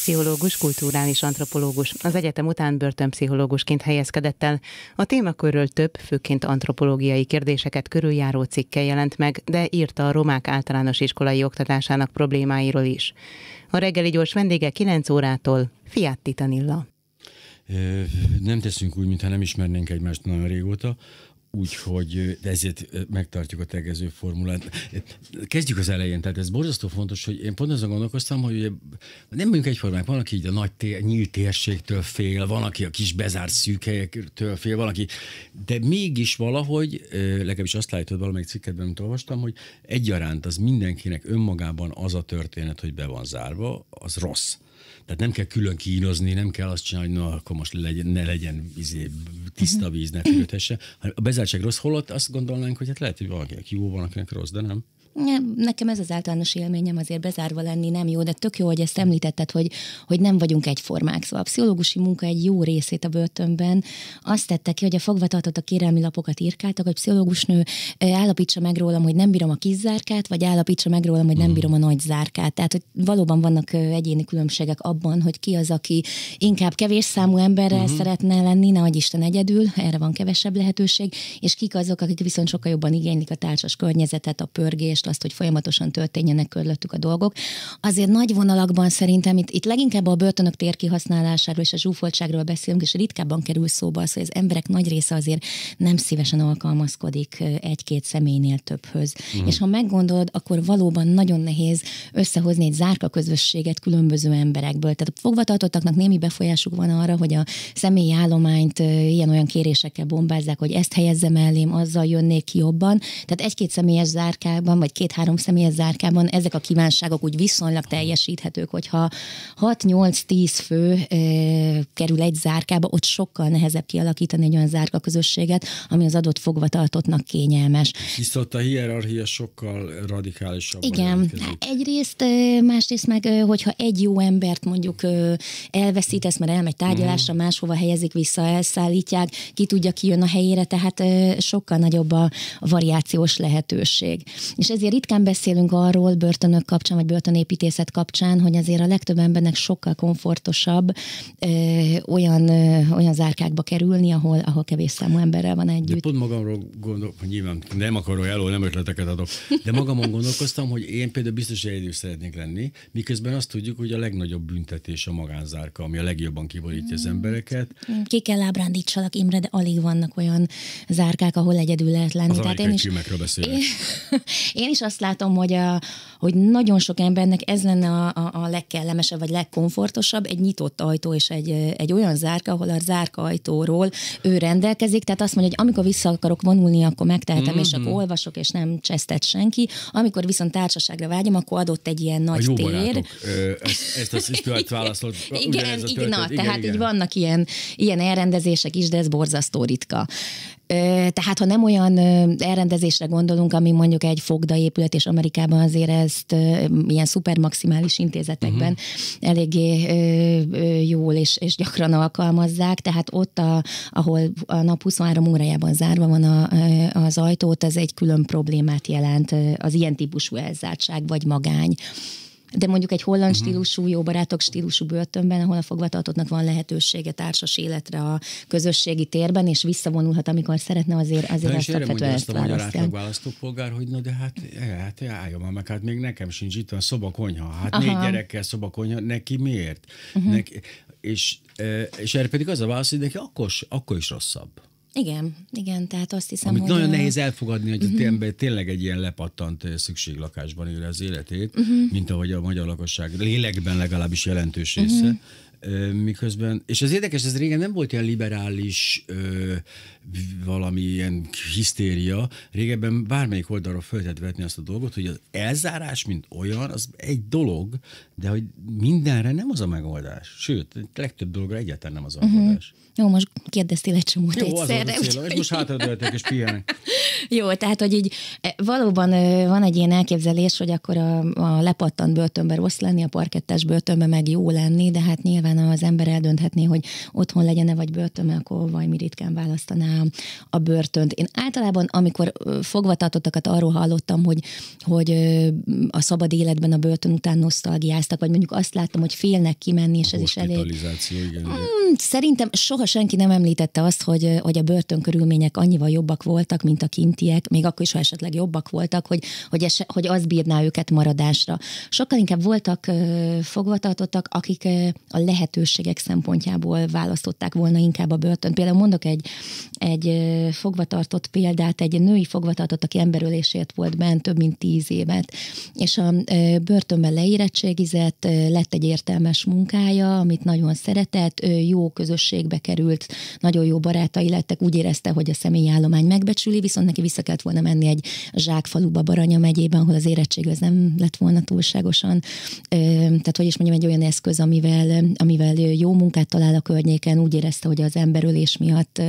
pszichológus, kulturális antropológus. Az egyetem után börtönpszichológusként helyezkedett el. A témakörről több, főként antropológiai kérdéseket körüljáró cikke jelent meg, de írta a romák általános iskolai oktatásának problémáiról is. A reggeli gyors vendége 9 órától fiatti Titanilla. Nem teszünk úgy, mintha nem ismernénk egymást nagyon régóta úgyhogy ezért megtartjuk a tegező formulát. Kezdjük az elején, tehát ez borzasztó fontos, hogy én pont azon gondolkoztam, hogy ugye nem vagyunk egyformák, van, aki így a nagy tér, nyílt térségtől fél, van, aki a kis bezárt szűk helyektől fél, van, aki, de mégis valahogy, legalábbis azt látod valamelyik cikketben, amit olvastam, hogy egyaránt az mindenkinek önmagában az a történet, hogy be van zárva, az rossz. Tehát nem kell külön kínozni, nem kell azt csinálni, hogy na, akkor most legyen, ne legyen izé, tiszta víz, ne fűthesse. A bezártság rossz, holott azt gondolnánk, hogy hát lehet, hogy valakinek jó, van, akinek rossz, de nem nem, nekem ez az általános élményem azért bezárva lenni nem jó, de tök jó, hogy ezt említetted, hogy, hogy nem vagyunk egyformák. Szóval a pszichológusi munka egy jó részét a börtönben azt tette ki, hogy a fogvatartott a kérelmi lapokat írkáltak, hogy pszichológusnő állapítsa meg rólam, hogy nem bírom a kis zárkát, vagy állapítsa meg rólam, hogy nem hmm. bírom a nagy zárkát. Tehát, hogy valóban vannak egyéni különbségek abban, hogy ki az, aki inkább kevés számú emberrel uh-huh. szeretne lenni, ne Isten egyedül, erre van kevesebb lehetőség, és kik azok, akik viszont sokkal jobban igénylik a társas környezetet, a pörgést, azt, hogy folyamatosan történjenek körülöttük a dolgok. Azért nagy vonalakban szerintem itt, itt leginkább a börtönök térkihasználásáról és a zsúfoltságról beszélünk, és ritkábban kerül szóba az, hogy az emberek nagy része azért nem szívesen alkalmazkodik egy-két személynél többhöz. Mm. És ha meggondolod, akkor valóban nagyon nehéz összehozni egy zárka közösséget különböző emberekből. Tehát a fogvatartottaknak némi befolyásuk van arra, hogy a személyi állományt ilyen-olyan kérésekkel bombázzák, hogy ezt helyezzem mellém, azzal jönnék ki jobban. Tehát egy-két személyes zárkában, vagy vagy két-három személyes zárkában ezek a kívánságok úgy viszonylag teljesíthetők, hogyha 6-8-10 fő e, kerül egy zárkába, ott sokkal nehezebb kialakítani egy olyan zárka közösséget, ami az adott fogvatartottnak kényelmes. Hisz ott a hierarchia sokkal radikálisabb. Igen, jelentkezik. Hát egyrészt, másrészt meg, hogyha egy jó embert mondjuk elveszítesz, mert elmegy tárgyalásra, mm. máshova helyezik vissza, elszállítják, ki tudja, ki jön a helyére, tehát sokkal nagyobb a variációs lehetőség. És ez azért ritkán beszélünk arról börtönök kapcsán, vagy börtönépítészet kapcsán, hogy azért a legtöbb embernek sokkal komfortosabb ö, olyan, ö, olyan zárkákba kerülni, ahol, ahol kevés számú emberrel van együtt. De pont magamról gondolok, nyilván nem akarok elő, nem ötleteket adok, de magamon gondolkoztam, hogy én például biztos egyedül szeretnék lenni, miközben azt tudjuk, hogy a legnagyobb büntetés a magánzárka, ami a legjobban kiborítja az mm. embereket. Ki kell ábrándítsalak, Imre, de alig vannak olyan zárkák, ahol egyedül lehet lenni. Az Tehát én is... Én, én is azt látom, hogy, a, hogy nagyon sok embernek ez lenne a, a, a legkellemesebb, vagy legkomfortosabb, egy nyitott ajtó és egy, egy olyan zárka, ahol a zárka ajtóról ő rendelkezik, tehát azt mondja, hogy amikor vissza akarok vonulni, akkor megtehetem, mm-hmm. és mhm. akkor olvasok, és nem csesztet senki. Amikor viszont társaságra vágyom, akkor adott egy ilyen nagy a jó tér. Barátok, ezt, ezt a válaszolt. Igen, igen, na, igen, tehát igen. így vannak ilyen, ilyen elrendezések is, de ez borzasztó ritka. Tehát, ha nem olyan elrendezésre gondolunk, ami mondjuk egy fogdaépület, és Amerikában azért ezt ilyen maximális intézetekben uh-huh. eléggé jól és, és gyakran alkalmazzák, tehát ott, a, ahol a nap 23 órájában zárva van a, az ajtót, ez egy külön problémát jelent az ilyen típusú elzártság vagy magány de mondjuk egy holland uh-huh. stílusú, jó barátok stílusú börtönben, ahol a fogvatartottnak van lehetősége társas életre a közösségi térben, és visszavonulhat, amikor szeretne, azért, azért ezt alapvetően ezt választja. a választópolgár, hogy na de hát, e, hát álljon már meg, hát még nekem sincs itt a szobakonyha. Hát Aha. négy gyerekkel szobakonyha, neki miért? Uh-huh. Mhm. Neki, és, e, és erre pedig az a válasz, hogy neki akkor, akkor is rosszabb. Igen, igen, tehát azt hiszem, Amit hogy... nagyon nehéz elfogadni, hogy uh-huh. Mhm. ember tényleg egy ilyen lepattant szükséglakásban él az életét, uh-huh. mint ahogy a magyar lakosság lélekben legalábbis jelentős része. Uh-huh miközben, és az érdekes, ez régen nem volt ilyen liberális ö, valami ilyen hisztéria, régebben bármelyik oldalról föl lehet vetni azt a dolgot, hogy az elzárás, mint olyan, az egy dolog, de hogy mindenre nem az a megoldás. Sőt, legtöbb dologra egyáltalán nem az a mhm. megoldás. Uh-huh. Jó, most kérdeztél egy csomót Jó, egyszerre. Az célom, és most hátradőltek és pihenek. Jó, tehát, hogy így e, valóban van egy ilyen elképzelés, hogy akkor a, a lepattant börtönben rossz lenni, a parkettes börtönben meg jó lenni, de hát nyilván nyilván az ember eldönthetné, hogy otthon legyen-e vagy börtönben, akkor valami ritkán választaná a börtönt. Én általában, amikor fogvatartottakat arról hallottam, hogy, hogy a szabad életben a börtön után nosztalgiáztak, vagy mondjuk azt láttam, hogy félnek kimenni, és ez is elég. Igen, hmm, szerintem soha senki nem említette azt, hogy, hogy a börtön körülmények annyival jobbak voltak, mint a kintiek, még akkor is, ha esetleg jobbak voltak, hogy, hogy, es, hogy az bírná őket maradásra. Sokkal inkább voltak fogvatartottak, akik a lehet lehetőségek szempontjából választották volna inkább a börtön. Például mondok egy, egy fogvatartott példát, egy női fogvatartott, aki emberölésért volt bent több mint tíz évet, és a börtönben leérettségizett, lett egy értelmes munkája, amit nagyon szeretett, jó közösségbe került, nagyon jó barátai lettek, úgy érezte, hogy a személyi állomány megbecsüli, viszont neki vissza kellett volna menni egy zsákfaluba, Baranya megyében, ahol az érettség az nem lett volna túlságosan, tehát hogy is mondjam, egy olyan eszköz, amivel, amivel jó munkát talál a környéken, úgy érezte, hogy az emberölés miatt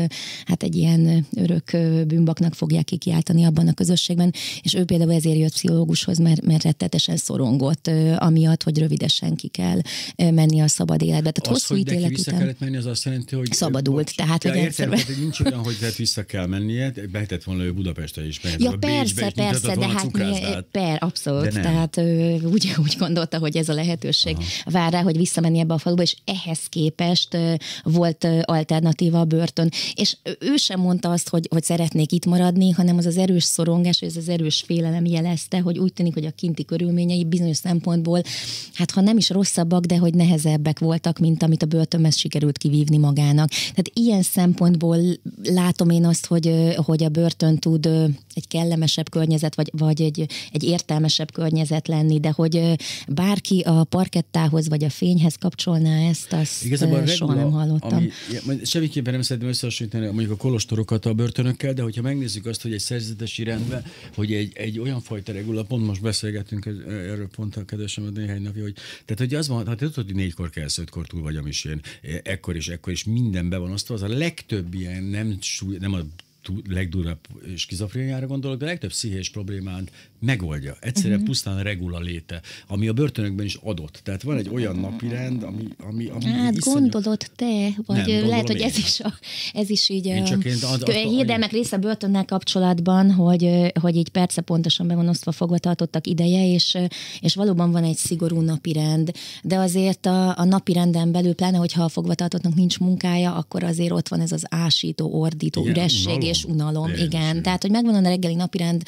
hát egy ilyen örök bűnbaknak fogják kikiáltani abban a közösségben, és ő például ezért jött pszichológushoz, mert, mert rettetesen szorongott, amiatt, hogy rövidesen ki kell menni a szabad életbe. Tehát az, hosszú hogy ítélet vissza után... kellett menni, az azt jelenti, hogy... Szabadult, most, tehát hogy egyszerűen... hogy nincs olyan, hogy hát vissza kell mennie, behetett volna ő Budapestre is, mehetett ja, persze, is persze, de hát mi, per, abszolút, tehát ő, úgy, úgy gondolta, hogy ez a lehetőség Aha. vár rá, hogy visszamenni ebbe a faluba, és ehhez képest volt alternatíva a börtön. És ő sem mondta azt, hogy, hogy szeretnék itt maradni, hanem az az erős szorongás, ez az erős félelem jelezte, hogy úgy tűnik, hogy a kinti körülményei bizonyos szempontból, hát ha nem is rosszabbak, de hogy nehezebbek voltak, mint amit a börtönben sikerült kivívni magának. Tehát ilyen szempontból látom én azt, hogy, hogy a börtön tud egy kellemesebb környezet, vagy, vagy egy, egy értelmesebb környezet lenni, de hogy bárki a parkettához vagy a fényhez kapcsolná ezt azt Igazából soha nem hallottam. Ami, ja, semmiképpen nem szeretném összehasonlítani mondjuk a kolostorokat a börtönökkel, de hogyha megnézzük azt, hogy egy szerzetesi rendben, hogy egy, egy olyan fajta regula, pont most beszélgettünk erről pont a kedvesem a néhány napja, hogy tehát hogy az van, hát tudod, hogy négykor kell, ötkor túl vagy a misén, e- ekkor és ekkor is minden be van osztva, az a legtöbb ilyen nem, súly, nem a legdurabb skizofréniára gondolok, de a legtöbb pszichés problémát megoldja. Egyszerűen uh-huh. pusztán regula léte, ami a börtönökben is adott. Tehát van egy olyan napirend, ami... ami, ami hát iszonyú... gondolod te, vagy Nem, lehet, hogy ez is, a, ez is így én csak én az, ad, hirdelmek része a börtönnel kapcsolatban, hogy, hogy így perce pontosan be van osztva fogva tartottak ideje, és, és valóban van egy szigorú napirend, de azért a, a napirenden belül, pláne hogyha a fogvatartottnak nincs munkája, akkor azért ott van ez az ásító, ordító Igen, üresség, való. és teljes unalom, Én igen. Is. Tehát, hogy megvan a reggeli napirend,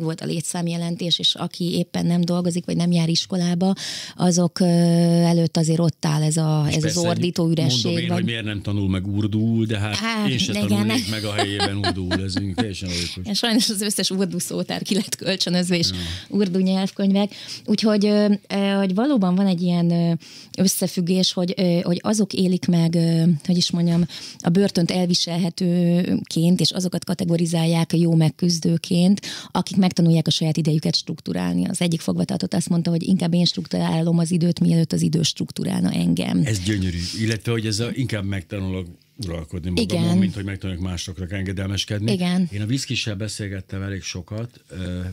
volt a létszámjelentés, és aki éppen nem dolgozik, vagy nem jár iskolába, azok előtt azért ott áll ez, a, ez az ordító üresség. Mondom én, vagy... hogy miért nem tanul meg urdul, de hát, Há, én sem tanulnék meg a helyében urdul, ez teljesen logikus. Sajnos az összes urdu szótár ki lett kölcsönözve, és ja. urdu nyelvkönyvek. Úgyhogy hogy valóban van egy ilyen összefüggés, hogy, hogy azok élik meg, hogy is mondjam, a börtönt ké egyénként, és azokat kategorizálják a jó megküzdőként, akik megtanulják a saját idejüket struktúrálni. Az egyik fogvatartott azt mondta, hogy inkább én struktúrálom az időt, mielőtt az idő struktúrálna engem. Ez gyönyörű, illetve hogy ez a, inkább megtanulok uralkodni magamon, Igen. mint hogy megtanuljak másoknak engedelmeskedni. Igen. Én a viszkissel beszélgettem elég sokat,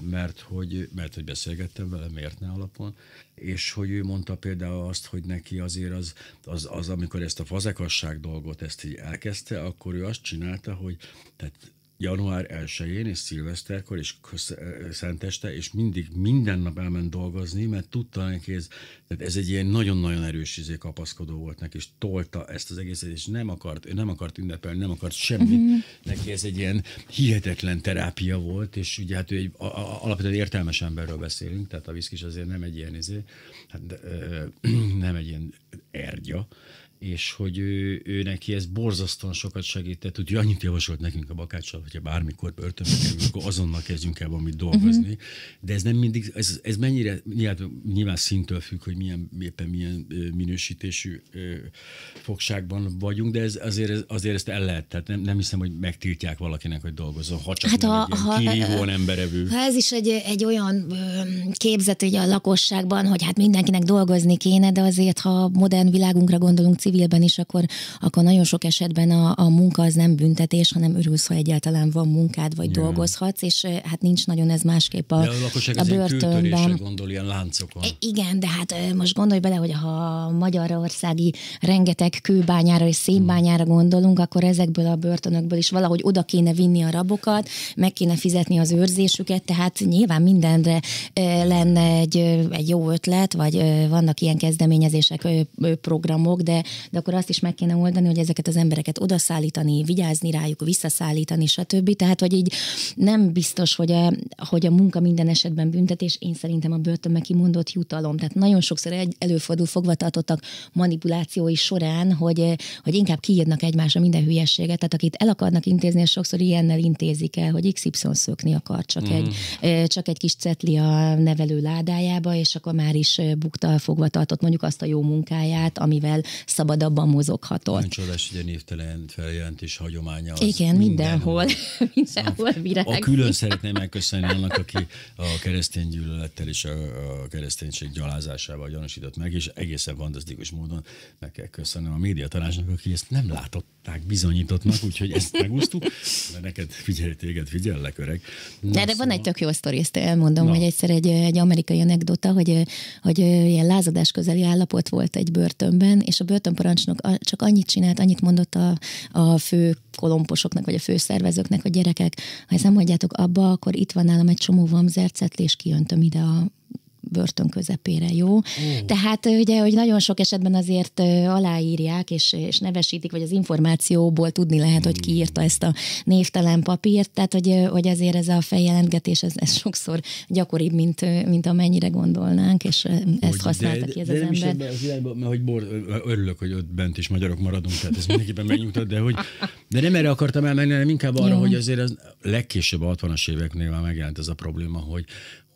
mert hogy, mert hogy beszélgettem vele, miért ne alapon, és hogy ő mondta például azt, hogy neki azért az, az, az amikor ezt a fazekasság dolgot ezt így elkezdte, akkor ő azt csinálta, hogy tehát január 1-én és szilveszterkor és szenteste, és mindig minden nap elment dolgozni, mert tudta neki ez, tehát ez egy ilyen nagyon-nagyon erős izé kapaszkodó volt neki, és tolta ezt az egészet, és nem akart, ő nem akart ünnepelni, nem akart semmit. Uh-huh. Neki ez egy ilyen hihetetlen terápia volt, és ugye hát ő egy a, a, alapvetően értelmes emberről beszélünk, tehát a viszkis azért nem egy ilyen izé, hát, ö, nem egy ilyen ergya, és hogy ő, ő neki ez borzasztóan sokat segített, úgyhogy annyit javasolt nekünk a bakácsal, hogyha bármikor börtönbe kerül, akkor azonnal kezdjünk el valamit mhm. dolgozni. Uh-huh. De ez nem mindig, ez, ez mennyire, nyilván, nyilván szintől függ, hogy milyen, éppen milyen minősítésű fogságban vagyunk, de ez, azért, azért ezt el lehet, tehát nem, nem hiszem, hogy megtiltják valakinek, hogy dolgozzon, ha csak hát nem ha, egy ha, kirívóan emberevő. Ha ez is egy, egy olyan képzet ugye a lakosságban, hogy hát mindenkinek dolgozni kéne, de azért, ha modern világunkra gondolunk, civilben is, akkor, akkor nagyon sok esetben a, a munka az nem büntetés, hanem örülsz, ha egyáltalán van munkád, vagy yeah. dolgozhatsz, és hát nincs nagyon ez másképp a, de a, lakosság a börtönben. gondol ilyen láncokon. Igen, de hát most gondolj bele, hogy ha magyarországi rengeteg kőbányára és szénbányára gondolunk, akkor ezekből a börtönökből is valahogy oda kéne vinni a rabokat, meg kéne fizetni az őrzésüket, tehát nyilván mindenre lenne egy, egy jó ötlet, vagy vannak ilyen kezdeményezések, programok, de de akkor azt is meg kéne oldani, hogy ezeket az embereket odaszállítani, vigyázni rájuk, visszaszállítani, stb. Tehát, hogy így nem biztos, hogy a, hogy a munka minden esetben büntetés, én szerintem a börtönben kimondott jutalom. Tehát nagyon sokszor egy előfordul fogvatartottak manipulációi során, hogy, hogy inkább kiírnak egymásra minden hülyességet. Tehát akit el akarnak intézni, sokszor ilyennel intézik el, hogy XY szökni akar, csak, mm. egy, mhm. csak egy kis cetli a nevelő ládájába, és akkor már is bukta a fogvatartott mondjuk azt a jó munkáját, amivel szabad szabadabban mozoghatott. Nem csodás, hogy a névtelen feljelentés hagyománya az Igen, mindenhol, mindenhol virág. A külön szeretném megköszönni annak, aki a keresztény gyűlölettel és a, kereszténység gyalázásával gyanúsított meg, és egészen fantasztikus módon meg kell köszönnöm a tanácsnak, aki ezt nem látották bizonyítottnak, úgyhogy ezt megúsztuk, de neked figyelj téged, figyellek öreg. Na, de, de szóval... van egy szóval- tök jó sztori, ezt elmondom, Na. hogy egyszer egy, egy amerikai anekdota, hogy, hogy ilyen lázadás közeli állapot volt egy börtönben, és a börtön parancsnok csak annyit csinált, annyit mondott a, a fő kolomposoknak, vagy a fő szervezőknek hogy gyerekek, ha ezt nem hagyjátok abba, akkor itt van nálam egy csomó vamzercetli, és kiöntöm ide a börtön közepére, jó? Mm. Tehát ugye, hogy nagyon sok esetben azért aláírják és, és nevesítik, vagy az információból tudni lehet, hogy ki hmm. írta ezt a névtelen papírt, tehát hogy, hogy ezért ez a feljelentgetés, ez, ez sokszor gyakoribb, mint, mint amennyire gondolnánk, és ezt használta ki ez de, de az nem ember. Is ebben mert hogy bor, örülök, hogy ott bent is magyarok maradunk, tehát ez mindenképpen megnyugtat, de hogy de nem erre akartam elmenni, hanem inkább arra, Jó. hogy azért az legkésőbb a 60-as éveknél már megjelent ez a probléma, hogy,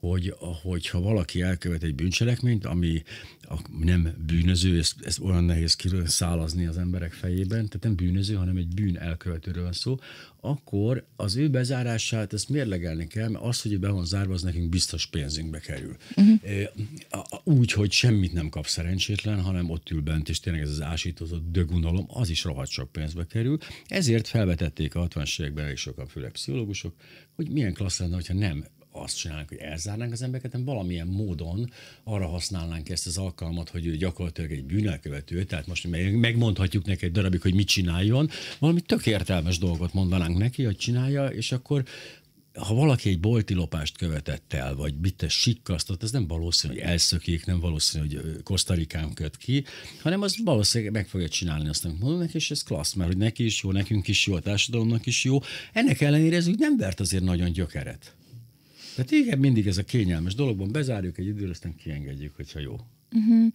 hogy hogyha valaki elkövet egy bűncselekményt, ami a, nem bűnöző, ezt, ezt olyan nehéz szálazni az emberek fejében, tehát nem bűnöző, hanem egy bűn elkövetőről van szó, akkor az ő bezárását, ezt mérlegelni kell, mert az, hogy ő be van zárva, az nekünk biztos pénzünkbe kerül. Uh-huh. Úgy, hogy semmit nem kap szerencsétlen, hanem ott ül bent, és tényleg ez az ásítózott dögunalom, az is rohadt sok pénzbe kerül. Ezért felvetették a 60 években elég sokan, főleg pszichológusok, hogy milyen klassz lenne, hogyha nem azt csinálnánk, hogy elzárnánk az embereket, hanem valamilyen módon arra használnánk ezt az alkalmat, hogy ő gyakorlatilag egy bűnelkövető, tehát most megmondhatjuk neki egy darabig, hogy mit csináljon, valami tök értelmes dolgot mondanánk neki, hogy csinálja, és akkor ha valaki egy bolti lopást követett el, vagy te sikkasztott, ez nem valószínű, hogy elszökik, nem valószínű, hogy Kosztarikán köt ki, hanem az valószínűleg meg fogja csinálni azt, amit mondanak, és ez klassz, mert hogy neki is jó, nekünk is jó, a társadalomnak is jó. Ennek ellenére ez úgy nem vert azért nagyon gyökeret. Tehát igen, mindig ez a kényelmes dologban bezárjuk egy időre, aztán kiengedjük, hogyha jó. Uh-huh.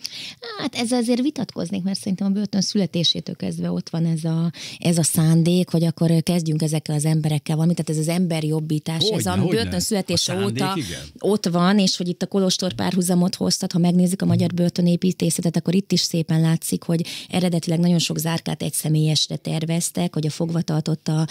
Hát ezzel azért vitatkoznék, mert szerintem a börtön születésétől kezdve ott van ez a, ez a szándék, hogy akkor kezdjünk ezekkel az emberekkel valamit. Tehát ez az emberjobbítás, hogyne, ez a hogyne. börtön születése a óta igen. ott van, és hogy itt a Kolostor párhuzamot hoztat, ha megnézzük a magyar börtönépítészetet, akkor itt is szépen látszik, hogy eredetileg nagyon sok zárkát egy személyesre terveztek, hogy a fogvatartott a,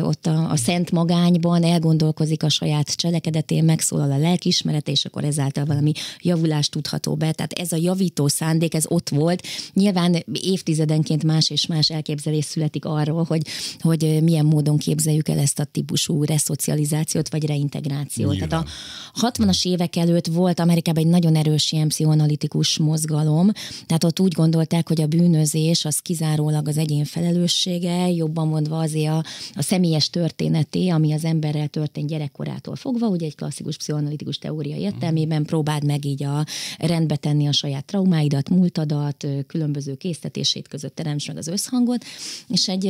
ott a, a szent magányban elgondolkozik a saját cselekedetén, megszólal a lelkismeret, és akkor ezáltal valami javulást tudható mutatható be, tehát ez a javító szándék, ez ott volt. Nyilván évtizedenként más és más elképzelés születik arról, hogy, hogy milyen módon képzeljük el ezt a típusú reszocializációt vagy reintegrációt. Nyilván. Tehát a 60-as évek előtt volt Amerikában egy nagyon erős ilyen pszichoanalitikus mozgalom, tehát ott úgy gondolták, hogy a bűnözés az kizárólag az egyén felelőssége, jobban mondva azért a, a személyes történeté, ami az emberrel történt gyerekkorától fogva, ugye egy klasszikus pszichoanalitikus teória értelmében próbáld meg így a rendbe tenni a saját traumáidat, múltadat, különböző késztetését között teremts meg az összhangot, és egy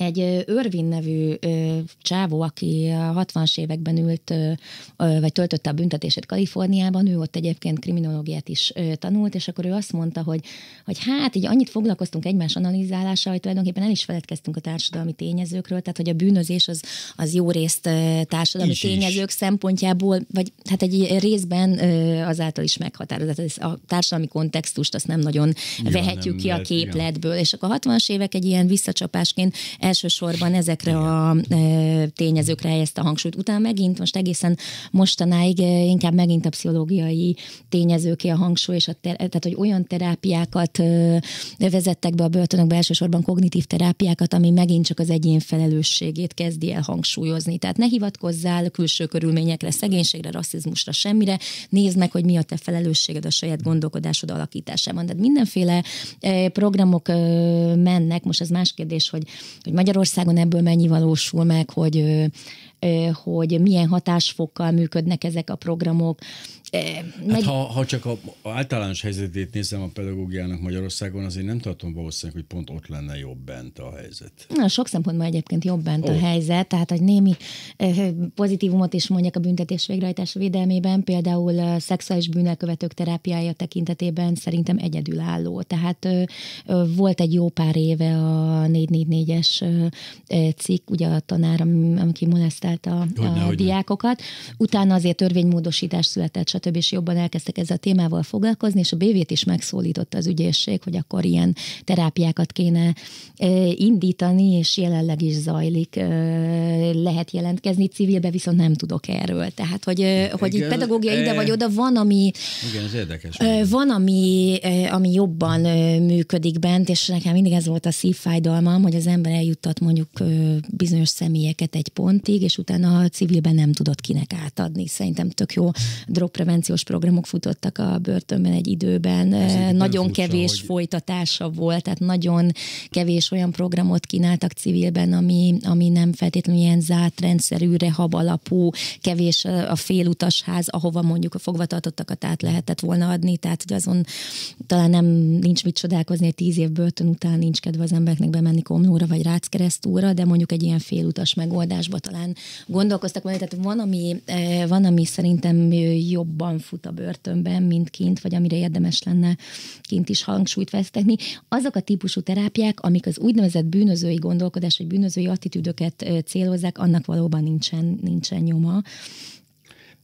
egy Örvin nevű ö, csávó, aki a 60-as években ült, ö, vagy töltötte a büntetését Kaliforniában, ő ott egyébként kriminológiát is ö, tanult, és akkor ő azt mondta, hogy, hogy hát így annyit foglalkoztunk egymás analizálással, hogy tulajdonképpen el is feledkeztünk a társadalmi tényezőkről, tehát hogy a bűnözés az, az jó részt társadalmi is, tényezők is. szempontjából, vagy hát egy részben ö, azáltal is meghatározott. Ez a társadalmi kontextust azt nem nagyon ja, vehetjük nem ki lehet, a képletből, igen. és akkor a 60-as évek egy ilyen visszacsapásként elsősorban ezekre a e, tényezőkre helyezte a hangsúlyt. Utána megint most egészen mostanáig e, inkább megint a pszichológiai tényezőké a hangsúly, és a ter- tehát hogy olyan terápiákat e, vezettek be a börtönökbe, elsősorban kognitív terápiákat, ami megint csak az egyén felelősségét kezdi el hangsúlyozni. Tehát ne hivatkozzál külső körülményekre, szegénységre, rasszizmusra, semmire. Nézd meg, hogy mi a te felelősséged a saját gondolkodásod alakításában. Tehát mindenféle programok mennek, most ez más kérdés, hogy, hogy Magyarországon ebből mennyi valósul meg, hogy hogy milyen hatásfokkal működnek ezek a programok, meg... Hát ha, ha csak a, a általános helyzetét nézem a pedagógiának Magyarországon, azért nem tartom valószínűleg, hogy pont ott lenne jobb bent a helyzet. Na, sok szempontból egyébként jobb bent oh. a helyzet, tehát hogy némi pozitívumot is mondjak a büntetés végrehajtás védelmében, például a szexuális bűnelkövetők terápiája tekintetében szerintem egyedülálló. Tehát volt egy jó pár éve a 444-es cikk, ugye a tanár, aki molesztálta a hogyne, diákokat. Hogyne. Utána azért törvénymódosítás született, stb. és jobban elkezdtek ezzel a témával foglalkozni, és a BV-t is megszólította az ügyészség, hogy akkor ilyen terápiákat kéne indítani, és jelenleg is zajlik, lehet jelentkezni civilbe, viszont nem tudok erről. Tehát, hogy, Igen, hogy így pedagógia e... ide vagy oda, van, ami... Igen, ez érdekes. Van, ami, ami jobban működik bent, és nekem mindig ez volt a szívfájdalmam, hogy az ember eljuttat mondjuk bizonyos személyeket egy pontig, és utána a civilben nem tudott kinek átadni. Szerintem tök jó dropra prevenciós programok futottak a börtönben egy időben, Ez nagyon kevés furcsa, folytatása volt, tehát nagyon kevés olyan programot kínáltak civilben, ami, ami nem feltétlenül ilyen zárt rendszerű, rehab alapú, kevés a félutasház, ahova mondjuk a fogvatartottakat át lehetett volna adni, tehát hogy azon talán nem nincs mit csodálkozni, hogy tíz év börtön után nincs kedve az embereknek bemenni Komnóra vagy Ráckeresztúra, de mondjuk egy ilyen félutas megoldásba talán gondolkoztak volna, tehát van ami, van, ami szerintem jobb jobban fut a börtönben, mint kint, vagy amire érdemes lenne kint is hangsúlyt vesztetni. Azok a típusú terápiák, amik az úgynevezett bűnözői gondolkodás, vagy bűnözői attitűdöket célozzák, annak valóban nincsen, nincsen nyoma.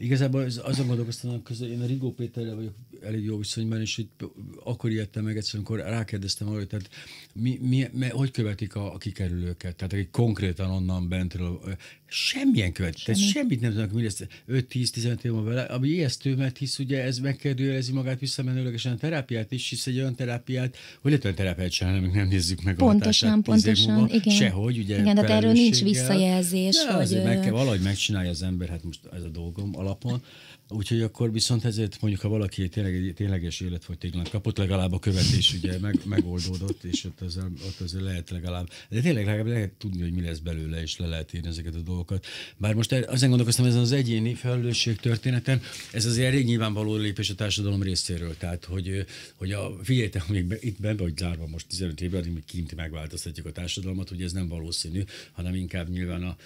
Igazából az, azon gondolkoztam, hogy én a Ringó Péterrel vagyok elég jó viszonyban, és itt akkor ijedtem meg egyszer, amikor rákérdeztem arra, tehát mi, mi, mi, hogy követik a, a kikerülőket? Tehát akik konkrétan onnan bentről, semmilyen követ, Semmi. tehát semmit nem tudnak, mi lesz 5-10-15 év vele, ami ijesztő, mert hisz ugye ez megkérdőjelezi magát visszamenőlegesen a terápiát is, hisz egy olyan terápiát, hogy lehet olyan terápiát csinálni, amíg nem nézzük meg pontosan, a pontosan, pontosan, igen. Sehogy, ugye. Igen, de erről nincs visszajelzés. De hogy... azért meg kell, valahogy megcsinálja az ember, hát most ez a dolgom, alap alapon. Úgyhogy akkor viszont ezért mondjuk, ha valaki tényleg egy tényleges életfogytiglant kapott, legalább a követés ugye meg, megoldódott, és ott az ott az lehet legalább, de tényleg legalább lehet tudni, hogy mi lesz belőle, és le lehet írni ezeket a dolgokat. Bár most ezen gondolkoztam, ez az egyéni felelősség történeten, ez azért elég nyilvánvaló lépés a társadalom részéről. Tehát, hogy, hogy a, figyeljétek, még itt benne vagy zárva most 15 évre, addig mi kint megváltoztatjuk a társadalmat, hogy ez nem valószínű, hanem inkább nyilván a,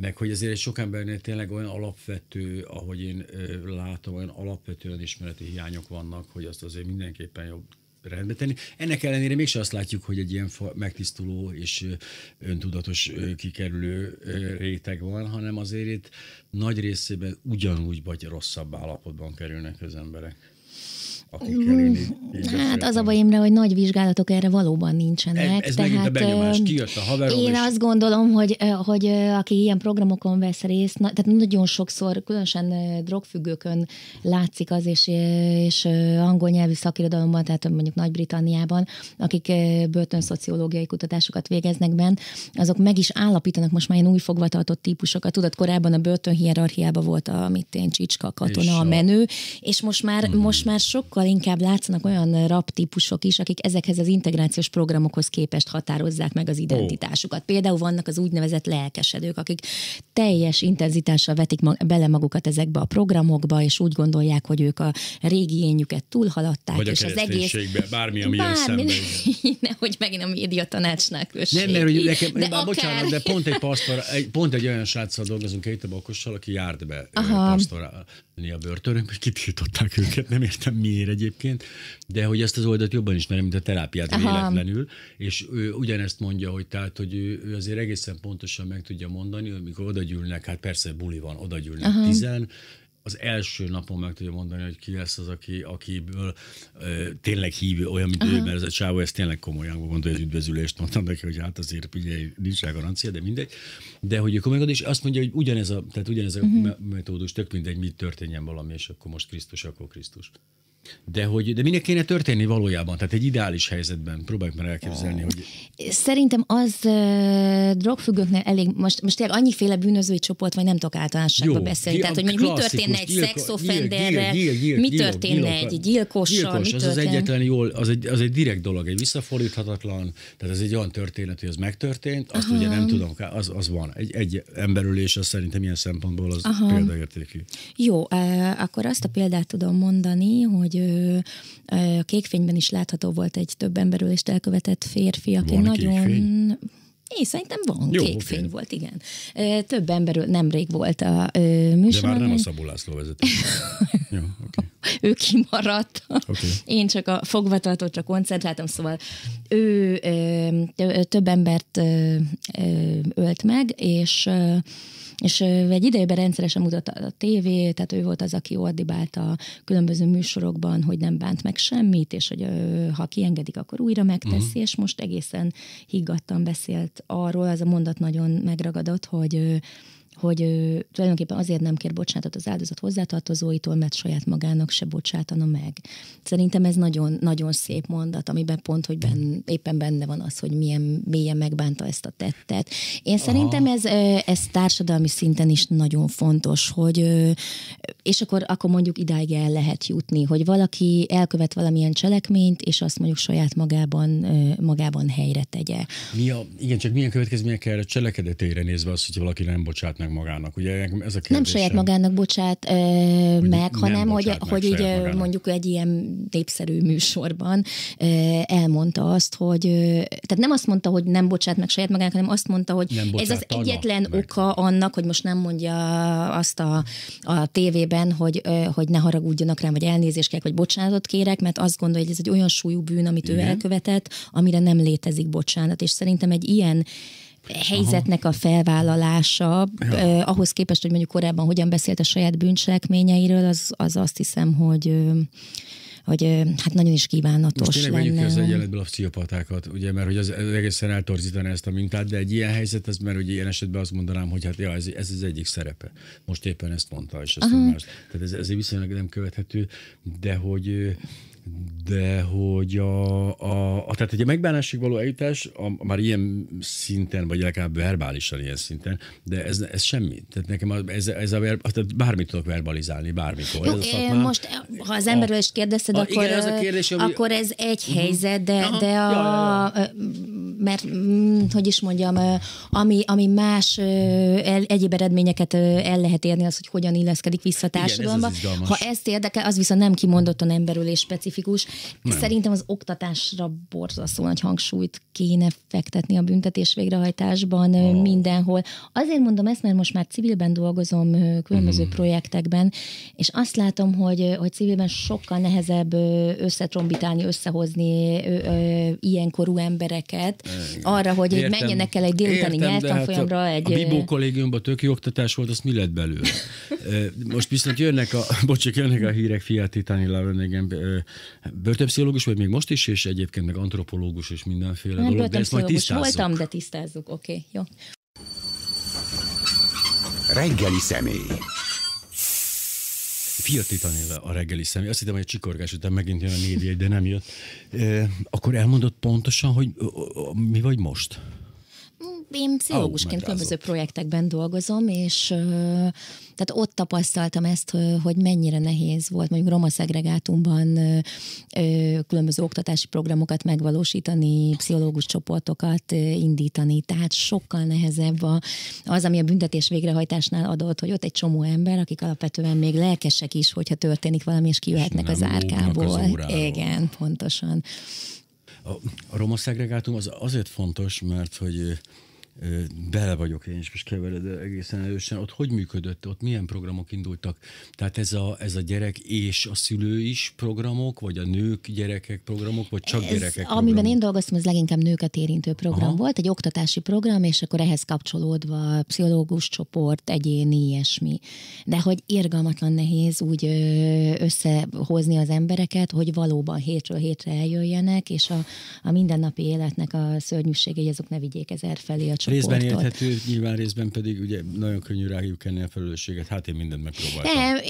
meg hogy azért sok embernél tényleg olyan alapvető, ahogy én látom, olyan alapvetően ismereti hiányok vannak, hogy azt azért mindenképpen jobb rendbe tenni. Ennek ellenére mégsem azt látjuk, hogy egy ilyen megtisztuló és öntudatos kikerülő réteg van, hanem azért itt nagy részében ugyanúgy vagy rosszabb állapotban kerülnek az emberek akikkel én így, így Hát az a bajimra, hogy nagy vizsgálatok erre valóban nincsenek. Ez, ez tehát, a benyomás, ki jött a haverom. Én és... azt gondolom, hogy, hogy aki ilyen programokon vesz részt, na, tehát nagyon sokszor, különösen drogfüggőkön látszik az, és, és angol nyelvű szakirodalomban, tehát mondjuk Nagy-Britanniában, akik börtönszociológiai kutatásokat végeznek bent, azok meg is állapítanak most már ilyen új fogvatartott típusokat. Tudod, korábban a börtön hierarchiában volt a, mitén én csicska katona, a menő, és most már, hmm. most már sokkal sokkal szóval inkább látszanak olyan rap típusok is, akik ezekhez az integrációs programokhoz képest határozzák meg az identitásukat. Oh. Például vannak az úgynevezett lelkesedők, akik teljes intenzitással vetik mag- bele magukat ezekbe a programokba, és úgy gondolják, hogy ők a régi énjüket túlhaladták. Vagy és a az egész bármi, ami bármi, szemben. hogy megint a média tanácsnál Nem, mert hogy nekem, de bár, akár... bocsánat, de pont egy, pasztor, egy, pont egy olyan sráccal dolgozunk két a Bakossal, aki járt be Aha a börtönök, mert kitiltották őket, nem értem miért egyébként, de hogy ezt az oldalt jobban ismerem, mint a terápiát Aha. véletlenül, és ő ugyanezt mondja, hogy tehát, hogy ő, ő azért egészen pontosan meg tudja mondani, hogy mikor odagyűlnek, hát persze buli van, odagyűlnek Aha. tizen, az első napon meg tudja mondani, hogy ki lesz az, aki, akiből ö, tényleg hívő, olyan, mint uh-huh. ő, mert ez a csávó ez tényleg komolyan gondolja az üdvözülést, mondtam neki, hogy hát azért figyelj, nincs rá garancia, de mindegy. De hogy akkor megadja, és azt mondja, hogy ugyanez a, tehát ugyanez a uh-huh. metódus, tök mindegy, mit történjen valami, és akkor most Krisztus, akkor Krisztus. De, hogy, de minek kéne történni valójában? Tehát egy ideális helyzetben próbáljuk már elképzelni, hogy... Szerintem az uh, drogfüggőknél elég, most, most tényleg annyiféle bűnözői csoport, vagy nem tudok általánosságban beszélni. Tehát, hogy mi történne egy szexoffenderrel, mi történne egy gyilkossal, gyilkos, mi az az egyetlen jól, az egy, az egy direkt dolog, egy visszafordíthatatlan, tehát ez egy olyan történet, hogy az megtörtént, azt Aha. ugye nem tudom, az, az van. Egy, egy emberülés, az szerintem ilyen szempontból az Aha. példaértékű. Jó, uh, akkor azt a példát tudom mondani, hogy hogy a kékfényben is látható volt egy több emberülést elkövetett férfi, aki van nagyon... Kékfény? Hm, én szerintem van, Jó, kékfény okay. volt, igen. Több emberről nemrég volt a műsor. De már nem a Szabó László vezető. Jó, okay. Ő kimaradt. Okay. Én csak a fogvatartót csak koncentráltam, szóval ő több embert ölt meg, és ö, és egy idejében rendszeresen mutatta a tévé, tehát ő volt az, aki ordibált a különböző műsorokban, hogy nem bánt meg semmit, és hogy ha kiengedik, akkor újra megteszi, uh-huh. és most egészen higgadtan beszélt arról, az a mondat nagyon megragadott, hogy hogy ő, tulajdonképpen azért nem kér bocsánatot az áldozat hozzátartozóitól, mert saját magának se bocsátana meg. Szerintem ez nagyon, nagyon szép mondat, amiben pont, hogy ben, éppen benne van az, hogy milyen mélyen megbánta ezt a tettet. Én Aha. szerintem ez, ez társadalmi szinten is nagyon fontos, hogy és akkor, akkor mondjuk idáig el lehet jutni, hogy valaki elkövet valamilyen cselekményt, és azt mondjuk saját magában, magában helyre tegye. Mi a, igen, csak milyen következmények erre cselekedetére nézve az, hogy valaki nem bocsát meg magának? Ugye ez a Nem saját magának bocsát ö, meg, hanem hogy, meg hogy így magának. mondjuk egy ilyen népszerű műsorban ö, elmondta azt, hogy ö, tehát nem azt mondta, hogy nem bocsát meg saját magának, hanem azt mondta, hogy nem ez az egyetlen meg. oka annak, hogy most nem mondja azt a, a tévében, hogy, ö, hogy ne haragudjanak rám, vagy elnézést kérek, vagy bocsánatot kérek, mert azt gondolja, hogy ez egy olyan súlyú bűn, amit Igen. ő elkövetett, amire nem létezik bocsánat. És szerintem egy ilyen helyzetnek a felvállalása, ja. eh, ahhoz képest, hogy mondjuk korábban hogyan beszélt a saját bűncselekményeiről, az, az azt hiszem, hogy hogy hát nagyon is kívánatos Most tényleg lenne. az egyenletből a pszichopatákat, ugye, mert hogy az, az egészen eltorzítaná ezt a mintát, de egy ilyen helyzet, ez, mert ugye ilyen esetben azt mondanám, hogy hát ja, ez, ez az egyik szerepe. Most éppen ezt mondta, és ezt más. Tehát ez, ez viszonylag nem követhető, de hogy de hogy a, a, a tehát egy megbánásig való eljutás a, a, már ilyen szinten, vagy legalább verbálisan ilyen szinten, de ez, ez semmi. Tehát nekem a, ez, ez a verb, tehát bármit tudok verbalizálni, bármikor. Jó, ez a szakmám, most, ha az emberről is kérdezted, a, akkor, igen, ez a kérdés, ami... akkor ez egy uh-huh. helyzet, de, Aha, de a, ja, ja, ja. mert, mm, hogy is mondjam, ami, ami más el, egyéb eredményeket el lehet érni, az, hogy hogyan illeszkedik vissza a társadalomba. Igen, ez ha ezt érdekel, az viszont nem kimondottan emberül és specifikus specifikus. Nem. Szerintem az oktatásra borzasztó nagy hangsúlyt kéne fektetni a büntetés végrehajtásban oh. mindenhol. Azért mondom ezt, mert most már civilben dolgozom különböző mm. projektekben, és azt látom, hogy, hogy civilben sokkal nehezebb összetrombitálni, összehozni ö, ö, ilyenkorú embereket Igen. arra, hogy értem, menjenek el egy délutáni hát nyelvtanfolyamra. Hát a, egy... a Bibó kollégiumban tök jó oktatás volt, azt mi lett belőle? Most viszont jönnek a, bocsak, jönnek a hírek fiatítani Lauren börtönpszichológus vagy még most is, és egyébként meg antropológus és mindenféle Nem, dolog, de ezt majd tisztázzuk. Voltam, de tisztázzuk, oké, okay, jó. Reggeli személy. Fiatítani a reggeli személy. Azt hittem, hogy a csikorgás után megint jön a négy de nem jött. E, akkor elmondod pontosan, hogy mi vagy most? Én pszichológusként különböző projektekben dolgozom, és tehát ott tapasztaltam ezt, hogy mennyire nehéz volt mondjuk roma szegregátumban különböző oktatási programokat megvalósítani, pszichológus csoportokat indítani, tehát sokkal nehezebb az, ami a büntetés végrehajtásnál adott, hogy ott egy csomó ember, akik alapvetően még lelkesek is, hogyha történik valami, és kijöhetnek az árkából. Az Igen, pontosan. A, a roma szegregátum az azért fontos, mert hogy bele vagyok én is most kevered egészen erősen, ott hogy működött, ott milyen programok indultak? Tehát ez a, ez a gyerek és a szülő is programok, vagy a nők gyerekek programok, vagy csak ez, gyerekek programok? Amiben én dolgoztam, az leginkább nőket érintő program Aha. volt, egy oktatási program, és akkor ehhez kapcsolódva pszichológus csoport, egyéni, ilyesmi. De hogy irgalmatlan nehéz úgy összehozni az embereket, hogy valóban hétről hétre eljöjjenek, és a, a mindennapi életnek a szörnyűségei azok ne vigyék ezer felé a csoportot. Részben érthető, nyilván részben pedig ugye nagyon könnyű rájuk enni a felelősséget. Hát én mindent megpróbáltam. De,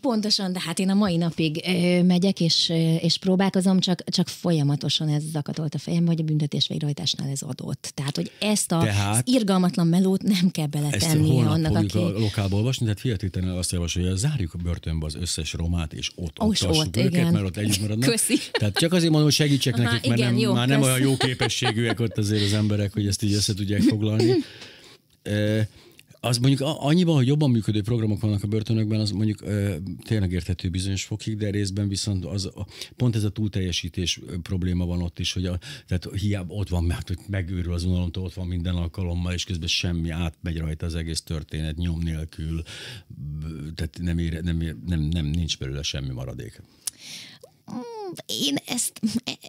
pontosan, de hát én a mai napig ö, megyek és, ö, és próbálkozom, csak, csak folyamatosan ez zakatolt a fejem, hogy a büntetés végrehajtásnál ez adott. Tehát, hogy ezt a tehát, az irgalmatlan melót nem kell ezt annak, aki... a lokálba olvasni, tehát fiatal azt javasolja, hogy zárjuk börtönbe az összes romát, és ott ott, ott őket, igen. mert ott együtt maradnak. Köszi. Tehát csak azért mondom, hogy segítsek Aha, nekik, mert igen, nem, jó, már kösz. nem olyan jó képességűek ott azért az emberek, hogy ezt így össze tudják foglalni. az mondjuk annyiban, hogy jobban működő programok vannak a börtönökben, az mondjuk ö, tényleg érthető bizonyos fokig, de részben viszont az, a, pont ez a túlteljesítés probléma van ott is, hogy a, tehát hiába ott van, mert hogy megőrül az unalomtól, ott van minden alkalommal, és közben semmi átmegy rajta az egész történet nyom nélkül, tehát nem, ér, nem, nem, nem nincs belőle semmi maradék. Én ezt,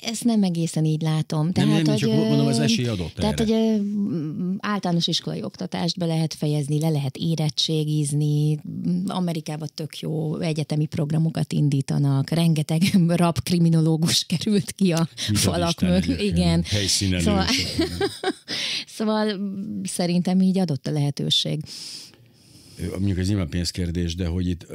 ezt nem egészen így látom. Tehát, nem, nem, hogy, csak mondom, az esély adott Tehát, erre. hogy általános iskolai oktatást be lehet fejezni, le lehet érettségizni, Amerikában tök jó egyetemi programokat indítanak, rengeteg rab kriminológus került ki a Mi falak mögül. Igen. szóval, szóval szerintem így adott a lehetőség mondjuk ez nyilván pénzkérdés, de hogy itt,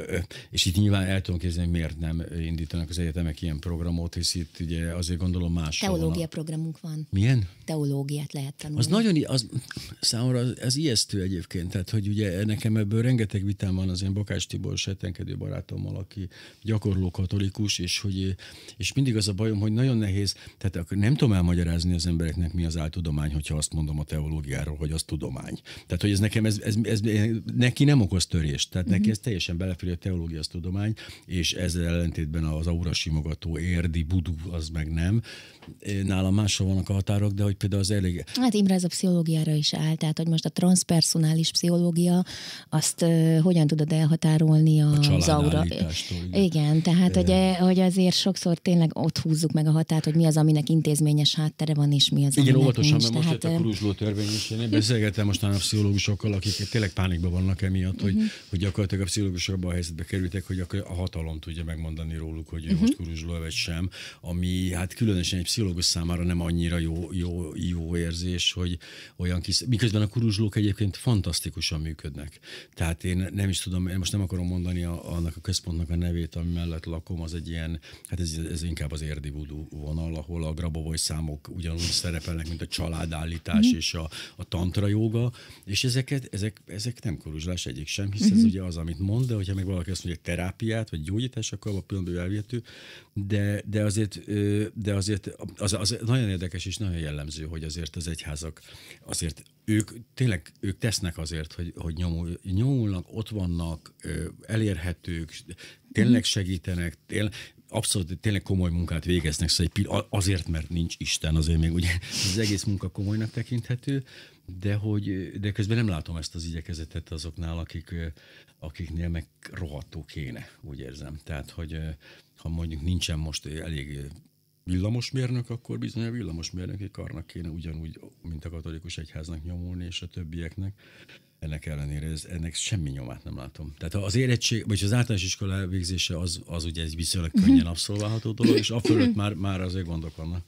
és itt nyilván el tudom hogy miért nem indítanak az egyetemek ilyen programot, hisz itt ugye azért gondolom más. Teológia van. programunk van. Milyen? Teológiát lehet tanulni. Az nagyon, az, számomra az, az ijesztő egyébként, tehát hogy ugye nekem ebből rengeteg vitám van az én Bakás Tibor setenkedő barátommal, aki gyakorló katolikus, és hogy és mindig az a bajom, hogy nagyon nehéz, tehát akkor nem tudom elmagyarázni az embereknek, mi az áltudomány, hogyha azt mondom a teológiáról, hogy az tudomány. Tehát, hogy ez nekem, ez, ez, ez neki nem okoz törést, tehát uh-huh. neki mhm. ez teljesen belefér, a teológia az tudomány, és ezzel ellentétben az aura simogató érdi budú az meg nem. Nálam máshol vannak a határok, de hogy például az elég... Hát Imre ez a pszichológiára is áll, tehát hogy most a transpersonális pszichológia, azt uh, hogyan tudod elhatárolni a, a az aura... Igen. igen, tehát e... hogy, hogy azért sokszor tényleg ott húzzuk meg a határt, hogy mi az, aminek intézményes háttere van, és mi az, igen, aminek óvatosan, nincs. mert most tehát... jött a kuruzsló törvény, és én beszélgetem mostanában a pszichológusokkal, akik tényleg pánikban vannak emiatt, hogy, uh-huh. hogy gyakorlatilag a pszichológusok abban a helyzetbe kerültek, hogy a hatalom tudja megmondani róluk, hogy uh-huh. most kuruzsló vagy sem, ami hát különösen egy pszichológus számára nem annyira jó, jó, jó érzés, hogy olyan kis, miközben a kuruzslók egyébként fantasztikusan működnek. Tehát én nem is tudom, én most nem akarom mondani a, annak a központnak a nevét, ami mellett lakom, az egy ilyen, hát ez, ez inkább az érdi vudú vonal, ahol a grabovoly számok ugyanúgy szerepelnek, mint a családállítás uh-huh. és a, a tantra joga, és ezeket, ezek, ezek nem kuruzslás, egyik sem, hisz uh-huh. ugye az, amit mond, de hogyha meg valaki azt mondja, terápiát, vagy gyógyítás, akkor a pillanatban elvihető, de, de azért, de azért az, az, nagyon érdekes és nagyon jellemző, hogy azért az egyházak, azért ők tényleg ők tesznek azért, hogy, hogy nyomul, nyomulnak, ott vannak, elérhetők, tényleg mhm. segítenek, tényleg, abszolút tényleg komoly munkát végeznek, szóval egy pill- azért, mert nincs Isten, azért még ugye az egész munka komolynak tekinthető, de hogy de közben nem látom ezt az igyekezetet azoknál, akik, akiknél meg rohadtó kéne, úgy érzem. Tehát, hogy ha mondjuk nincsen most elég villamosmérnök, akkor bizony a villamosmérnöki karnak kéne ugyanúgy, mint a katolikus egyháznak nyomulni, és a többieknek. Ennek ellenére ez, ennek semmi nyomát nem látom. Tehát az érettség, vagy az általános iskola végzése az, az ugye egy viszonylag könnyen abszolválható dolog, és a fölött már, már azért gondok vannak.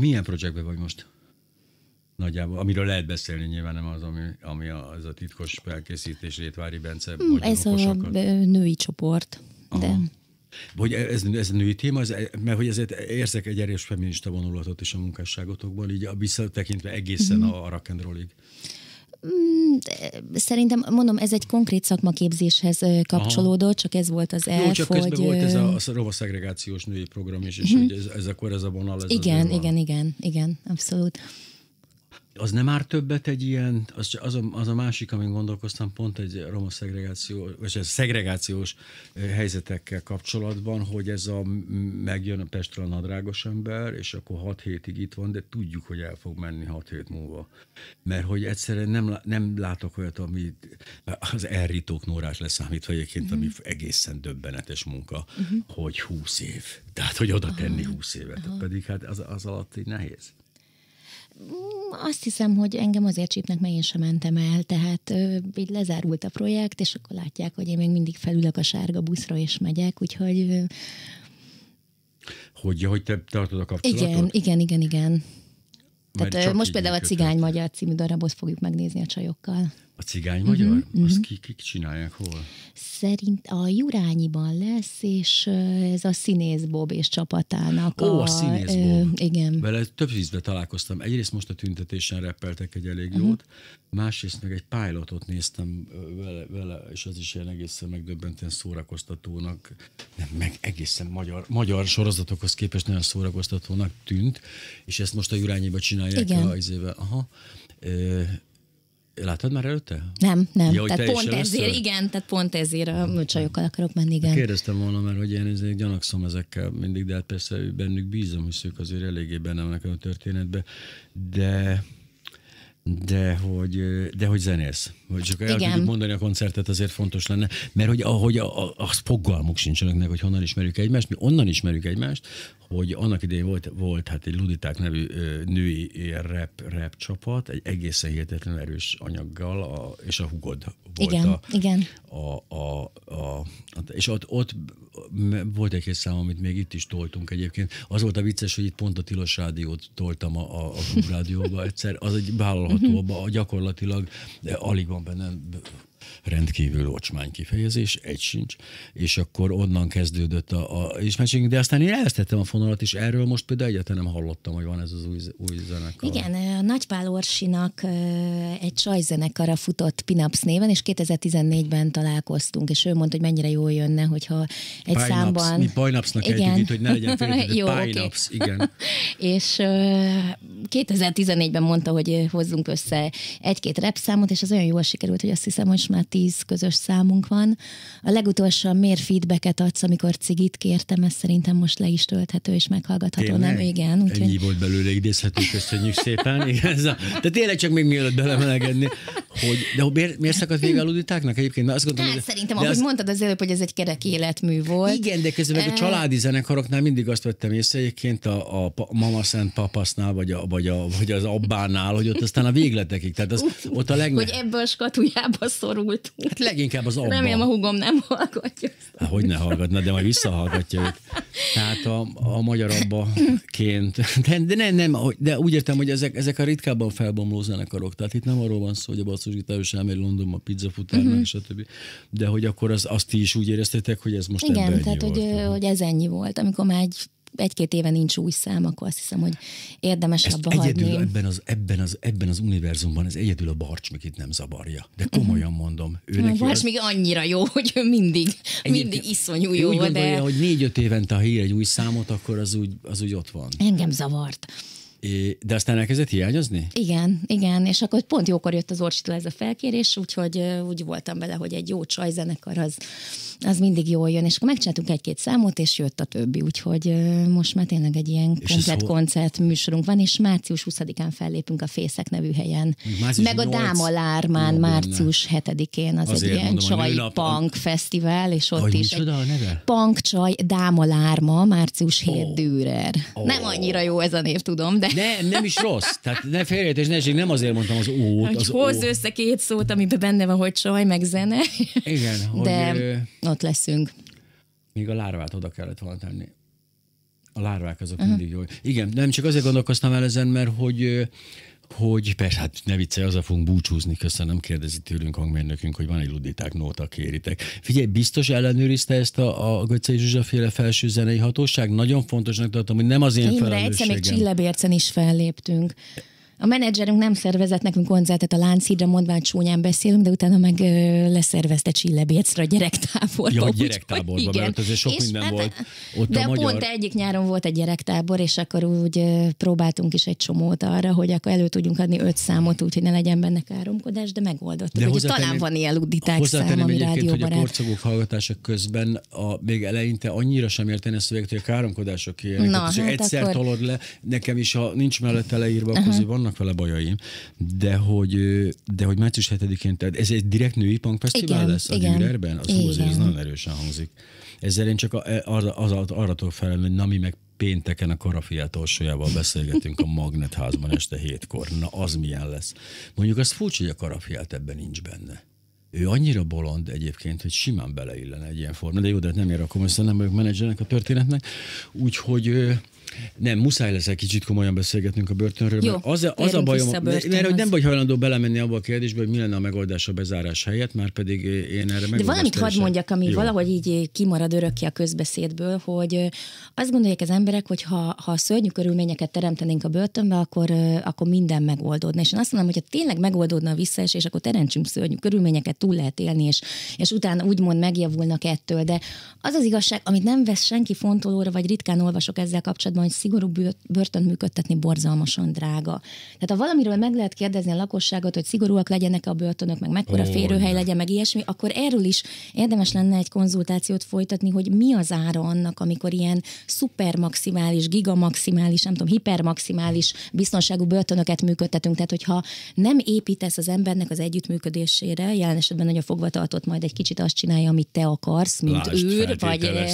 Milyen projektben vagy most? Nagyjából, amiről lehet beszélni, nyilván nem az, ami, ami a, az a titkos felkészítés Rétvári Bence. Hm, ez a női csoport. Aha. De hogy e, ez, ez női téma, ez, mert hogy ezért érzek egy erős feminista vonulatot is a munkásságotokban, így a visszatekintve egészen mm-hmm. a, a rock and rollig. Mm, szerintem, mondom, ez egy konkrét szakmaképzéshez kapcsolódó, Aha. csak ez volt az első. Jó, csak hogy... volt ez a, a rovaszegregációs női program is, és mm-hmm. ez, ez akkor ez a vonal... Ez igen, igen, igen, igen, abszolút az nem már többet egy ilyen, az, az, a, az a másik, amin gondolkoztam, pont egy roma szegregáció, vagy ez szegregációs helyzetekkel kapcsolatban, hogy ez a megjön a Pestről a nadrágos ember, és akkor 6 hétig itt van, de tudjuk, hogy el fog menni 6 hét múlva. Mert hogy egyszerűen nem, nem látok olyat, ami az elritók nórás leszámítva egyébként, mm-hmm. ami mhm. egészen döbbenetes munka, mm-hmm. hogy 20 év. Tehát, hogy oda tenni 20 évet. Aha. Pedig hát az, az alatt így nehéz azt hiszem, hogy engem azért csípnek, mert én sem mentem el, tehát ö, így lezárult a projekt, és akkor látják, hogy én még mindig felülök a sárga buszra, és megyek, úgyhogy... Ö... Hogy, hogy te tartod a kapcsolatot? Igen, igen, igen, igen. Tehát most például a Cigány Magyar című darabot fogjuk megnézni a csajokkal. A cigány magyar? Uh-huh, uh-huh. Azt ki, kik csinálják hol? Szerint a Jurányiban lesz, és ez a Színész Bob és csapatának. Ó, a, a Színész Bob. Ö, igen. Vele több ízbe találkoztam. Egyrészt most a tüntetésen repeltek egy elég uh-huh. jót, másrészt meg egy pilotot néztem vele, vele és az is ilyen egészen megdöbbentően szórakoztatónak, nem, meg egészen magyar, magyar sorozatokhoz képest nagyon szórakoztatónak tűnt, és ezt most a Jurányiban csinálják. Igen. A, izével. Aha. Láttad már előtte? Nem, nem. Ja, tehát pont ezért, először? igen, tehát pont ezért a műcsajokkal akarok menni, igen. Kérdeztem volna, mert hogy én ezért gyanakszom ezekkel mindig, de hát persze bennük bízom, hisz ők azért eléggé benne vannak a történetbe, de, de, hogy, de hogy zenész hogy csak el Igen. tudjuk mondani a koncertet, azért fontos lenne. Mert hogy ahogy a, a, az fogalmuk sincsenek meg, hogy honnan ismerjük egymást, mi onnan ismerjük egymást, hogy annak idején volt, volt hát egy Luditák nevű női rap, rap csapat, egy egészen hihetetlen erős anyaggal, a, és a hugod volt igen, a, igen. A, a, a, a, és ott, ott volt egy kis szám, amit még itt is toltunk egyébként. Az volt a vicces, hogy itt pont a Tilos Rádiót toltam a, a, a Rádióba egyszer. Az egy vállalható, mhm. gyakorlatilag alig van then. rendkívül ocsmány kifejezés, egy sincs, és akkor onnan kezdődött a, a ismertségünk, de aztán én elvesztettem a fonalat, és erről most például egyáltalán nem hallottam, hogy van ez az új, új zenekar. Igen, a Nagypál Orsinak egy sajzenekara futott Pinaps néven, és 2014-ben találkoztunk, és ő mondta, hogy mennyire jól jönne, hogyha egy Pine számban... Mi Pajnapsnak igen. Együtt, hogy ne legyen félre, Jó, okay. okay. igen. és 2014-ben mondta, hogy hozzunk össze egy-két repszámot, és az olyan jól sikerült, hogy azt hiszem, hogy már tíz közös számunk van. A legutolsó miért feedbacket adsz, amikor cigit kértem, ez szerintem most le is tölthető és meghallgatható. Tényleg? Nem, igen. Úgyhogy... Ennyi volt belőle, idézhető, köszönjük szépen. Igen, ez a... De tényleg csak még mielőtt belemelegedni, hogy de miért, miért szakadt vége a luditáknak egyébként? Mert azt gondolom, hát, hogy... Szerintem, ahogy az... mondtad az előbb, hogy ez egy kerek életmű volt. Igen, de közben meg a családi zenekaroknál mindig azt vettem észre egyébként a, a Mama Szent Papasznál, vagy, a, vagy, a, vagy az Abbánál, hogy ott aztán a végletekig. Tehát az, ott a legne... Hogy ebből skatujába szorul nyugodtunk. Hát leginkább az abban. Remélem a hugom nem hallgatja. Hát, hogy ne hallgatna, de majd visszahallgatja őt. Tehát a, a magyar abbaként. De, de, nem, nem, de úgy értem, hogy ezek, ezek a ritkábban felbomló zenekarok. Tehát itt nem arról van szó, hogy a gitáros elmegy Londonba pizza futárnak, uh-huh. Mhm. stb. De hogy akkor az, azt ti is úgy éreztetek, hogy ez most Igen, tehát, volt, hogy, nem? hogy ez ennyi volt. Amikor már egy egy-két éve nincs új szám, akkor azt hiszem, hogy érdemes abba egyedül hagyni. Ebben az, ebben, az, ebben az univerzumban ez egyedül a itt nem zavarja. De komolyan mhm. mondom. Ő Barcs az... még annyira jó, hogy ő mindig, mindig iszonyú jó. Úgy gondolja, de... hogy négy-öt évente, ha hír egy új számot, akkor az úgy, az úgy ott van. Engem zavart. De aztán elkezdett hiányozni? Igen, igen, és akkor pont jókor jött az Orcsitól ez a felkérés, úgyhogy úgy voltam vele, hogy egy jó csajzenekar az, az mindig jól jön, és akkor megcsináltunk egy-két számot, és jött a többi, úgyhogy most már tényleg egy ilyen komplet koncert műsorunk van, és március 20-án fellépünk a Fészek nevű helyen. Március Meg a Dáma Lármán március 7-én, az Azért egy ilyen mondom, csaj nőlap... punk fesztivál, és ott Hogy is egy a neve? punk csaj Dáma Lárma, március 7 oh. Dürer. Oh. Nem annyira jó ez a név, tudom, de... Ne, nem is rossz, tehát ne félreértés, ne nem azért mondtam az ót. Hogy az hozz ó. össze két szót, amiben benne van, hogy csaj, meg zene. Igen, hogy... De ő ott leszünk. Még a lárvát oda kellett volna tenni. A lárvák azok uh-huh. mindig jó. Igen, nem csak azért gondolkoztam el ezen, mert hogy hogy persze, hát ne viccelj, azzal fogunk búcsúzni, köszönöm, kérdezi tőlünk hangmérnökünk, hogy van egy luditák nóta, kéritek. Figyelj, biztos ellenőrizte ezt a, a Göcsei Zsuzsa féle felső zenei hatóság? Nagyon fontosnak tartom, hogy nem az én Imre, felelősségem. egyszer még Csillebércen is felléptünk. A menedzserünk nem szervezett nekünk koncertet a Lánchídra, mondván csúnyán beszélünk, de utána meg ö, leszervezte Csillebércre a gyerektáborba. Ja, gyerektáborba, úgy, igen. mert azért sok és minden hát, volt ott De a magyar... pont egyik nyáron volt egy gyerektábor, és akkor úgy ö, próbáltunk is egy csomót arra, hogy akkor elő tudjunk adni öt számot, úgyhogy ne legyen benne káromkodás, de megoldott. De hogy talán van ilyen ludditák szám, ami rádióban. hogy a porcogók hallgatása közben a, még eleinte annyira sem érteni a szöveget, hogy a káromkodások ilyenek. hát egyszer akkor... tolod le, nekem is, ha nincs mellette leírva, uh-huh. van vannak vele bajaim, de hogy, de hogy március 7-én, tehát ez egy direkt női punkfesztivál igen, lesz a igen. Dürerben? Az húz, ez nagyon erősen hangzik. Ezzel én csak e, arra, az, arra tudok felelni, hogy na mi meg pénteken a Karafia torsójával beszélgetünk a Magnet házban este hétkor. Na az milyen lesz. Mondjuk az furcsa, hogy a Karafiát ebben nincs benne ő annyira bolond egyébként, hogy simán beleillene egy ilyen forma. De jó, de hát nem ér a komoly nem vagyok menedzsernek a történetnek. Úgyhogy nem, muszáj lesz egy kicsit komolyan beszélgetnünk a börtönről. Jó, mert az, az a bajom, a mert, mert hogy nem vagy hajlandó belemenni abba a kérdésbe, hogy mi lenne a megoldás a bezárás helyett, már pedig én erre meg. De valamit hadd mondjak, ami Jó. valahogy így kimarad örökké a közbeszédből, hogy azt gondolják az emberek, hogy ha, ha szörnyű körülményeket teremtenénk a börtönbe, akkor, akkor minden megoldódna. És én azt mondom, hogy ha tényleg megoldódna a visszaesés, akkor teremtsünk szörnyű körülményeket, túl lehet élni, és, és utána úgymond megjavulnak ettől. De az az igazság, amit nem vesz senki fontolóra, vagy ritkán olvasok ezzel kapcsolatban, hogy szigorú börtön működtetni borzalmasan drága. Tehát ha valamiről meg lehet kérdezni a lakosságot, hogy szigorúak legyenek a börtönök, meg mekkora férőhely legyen, meg ilyesmi, akkor erről is érdemes lenne egy konzultációt folytatni, hogy mi az ára annak, amikor ilyen szupermaximális, gigamaximális, nem tudom, hipermaximális biztonságú börtönöket működtetünk. Tehát, hogyha nem építesz az embernek az együttműködésére, jelen esetben, hogy a fogvatartott majd egy kicsit azt csinálja, amit te akarsz, mint Lásd, őr, vagy eh,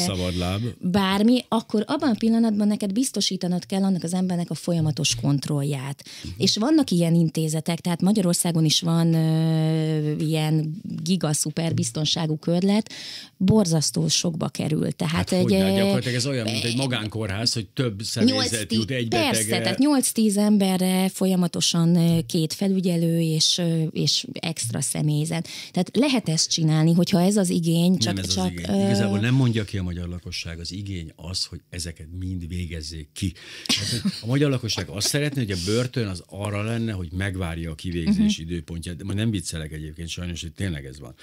bármi, akkor abban a pillanatban neked neked biztosítanod kell annak az embernek a folyamatos kontrollját. És vannak ilyen intézetek, tehát Magyarországon is van ö, ilyen szuper biztonságú körlet, borzasztó sokba kerül. Tehát hát egy, hogyne, gyakorlatilag ez olyan, mint egy magánkórház, hogy több személyzet jut egy persze, betegre. tehát 8-10 emberre folyamatosan két felügyelő és, és extra személyzet. Tehát lehet ezt csinálni, hogyha ez az igény, csak... Nem ez csak, az igény. Igazából nem mondja ki a magyar lakosság, az igény az, hogy ezeket mind végez fejezzék ki. Hát, a magyar lakosság azt szeretné, hogy a börtön az arra lenne, hogy megvárja a kivégzés uh-huh. időpontját. Ma nem viccelek egyébként, sajnos, hogy tényleg ez van.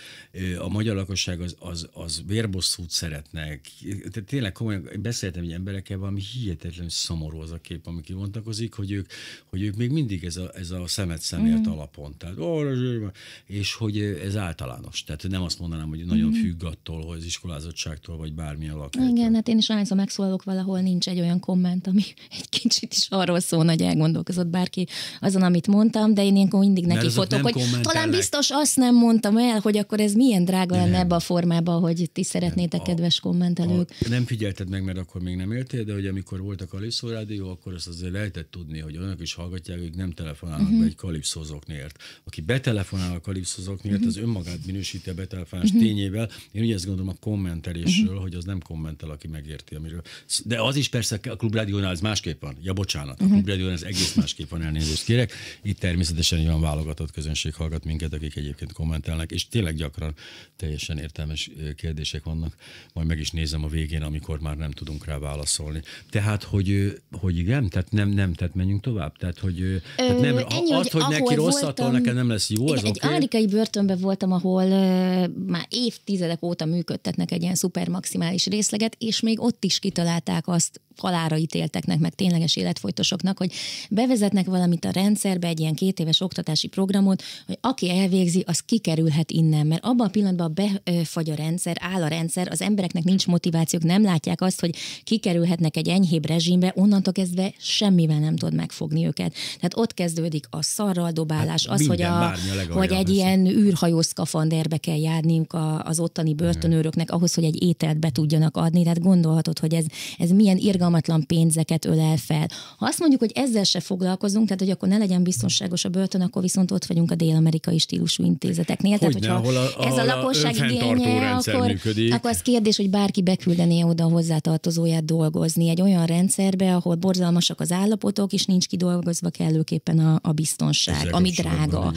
A magyar lakosság az, az, az vérbosszút szeretne. Tehát tényleg komolyan beszéltem egy emberekkel, valami hihetetlen szomorú az a kép, ami kivontakozik, hogy ők, hogy ők még mindig ez a, ez a szemet szemért uh-huh. alapon. Tehát, és hogy ez általános. Tehát nem azt mondanám, hogy nagyon uh-huh. függ attól, hogy az iskolázottságtól, vagy bármilyen lakástól. Igen, hát én is annyira megszólalok valahol, nincs egy olyan komment, ami egy kicsit is arról szól, hogy elgondolkozott bárki azon, amit mondtam, de én ilyenkor mindig neki fotok, hogy talán biztos azt nem mondtam el, hogy akkor ez milyen drága nem. lenne ebbe a formába, hogy ti szeretnétek, nem. kedves kommentelők. A, nem figyelted meg, mert akkor még nem éltél, de hogy amikor volt a Kalipszó Rádió, akkor azt azért lehetett tudni, hogy olyanok is hallgatják, hogy nem telefonálnak uh-huh. be mhm. egy kalipszózoknért. Aki betelefonál a kalipszózoknért, uh-huh. Mhm. az önmagát minősíti a betelefonás uh-huh. tényével. Én ugye ezt gondolom a kommentelésről, uh-huh. hogy az nem kommentel, aki megérti, amiről. De az is persze klubrádiónál ez másképp van. Ja, bocsánat, a mhm. klubrádiónál ez egész másképp van, elnézést kérek. Itt természetesen olyan válogatott közönség hallgat minket, akik egyébként kommentelnek, és tényleg gyakran teljesen értelmes kérdések vannak. Majd meg is nézem a végén, amikor már nem tudunk rá válaszolni. Tehát, hogy, hogy igen, tehát nem, nem, tehát menjünk tovább. Tehát, hogy, Ö, tehát nem, ennyi, az, hogy, hogy neki rossz, attól nekem nem lesz jó, igen, ez Egy okay. amerikai börtönben voltam, ahol uh, már évtizedek óta működtetnek egy ilyen szuper maximális részleget, és még ott is kitalálták azt, halára ítélteknek, meg tényleges életfolytosoknak, hogy bevezetnek valamit a rendszerbe, egy ilyen két éves oktatási programot, hogy aki elvégzi, az kikerülhet innen, mert abban a pillanatban befagy a rendszer, áll a rendszer, az embereknek nincs motivációk, nem látják azt, hogy kikerülhetnek egy enyhébb rezsimbe, onnantól kezdve semmivel nem tud megfogni őket. Tehát ott kezdődik a szarral dobálás, hát az, hogy, a, hogy egy lesz. ilyen űrhajó szkafanderbe kell járniuk a, az ottani börtönőröknek ahhoz, hogy egy ételt be tudjanak adni. Tehát gondolhatod, hogy ez, ez milyen irgalmas irgalmatlan pénzeket ölel fel. Ha azt mondjuk, hogy ezzel se foglalkozunk, tehát hogy akkor ne legyen biztonságos a börtön, akkor viszont ott vagyunk a dél-amerikai stílusú intézeteknél. Hogy tehát, hogyha a, a, ez a lakosság igénye, akkor, működik. akkor az kérdés, hogy bárki beküldené oda a hozzátartozóját dolgozni egy olyan rendszerbe, ahol borzalmasak az állapotok, és nincs kidolgozva kellőképpen a, a biztonság, ami drága. Van,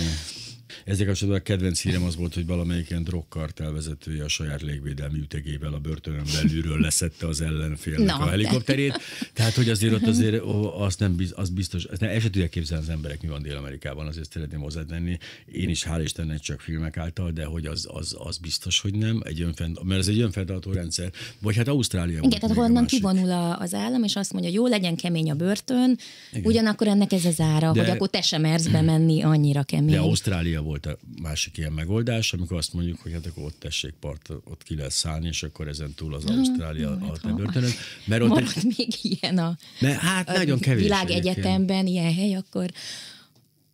ezzel kapcsolatban a kedvenc hírem az volt, hogy valamelyik ilyen drogkartel vezetője a saját légvédelmi ütegével a börtönön belülről leszette az ellenfélnek no, a helikopterét. De. Tehát, hogy azért ott azért ó, az nem biz, az biztos, ezt nem, el tudja képzelni az emberek, mi van Dél-Amerikában, azért szeretném hozzátenni. Én is hál' Istennek csak filmek által, de hogy az, az, az biztos, hogy nem, egy önfent, mert ez egy önfenntartó rendszer. Vagy hát Ausztrália. Igen, tehát honnan kivonul az állam, és azt mondja, jó legyen kemény a börtön, Igen. ugyanakkor ennek ez az ára, de, hogy akkor te sem mersz bemenni annyira kemény. De Ausztrália volt volt a másik ilyen megoldás, amikor azt mondjuk, hogy hát akkor ott tessék part, ott ki lehet szállni, és akkor ezen túl az mhm, Ausztrália hmm, alt börtönök. Mert ott egy... még ilyen a, mert, hát a nagyon kevés világegyetemben ilyen hely, akkor